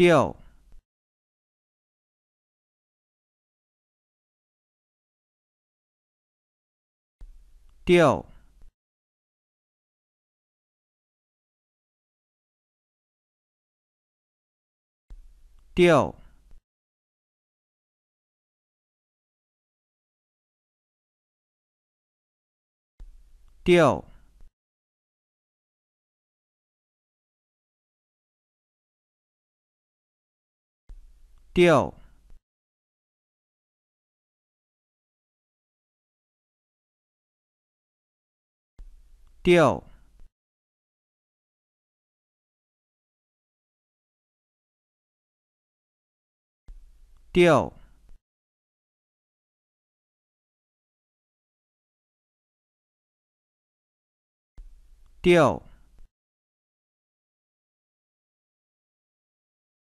调调调调调调调调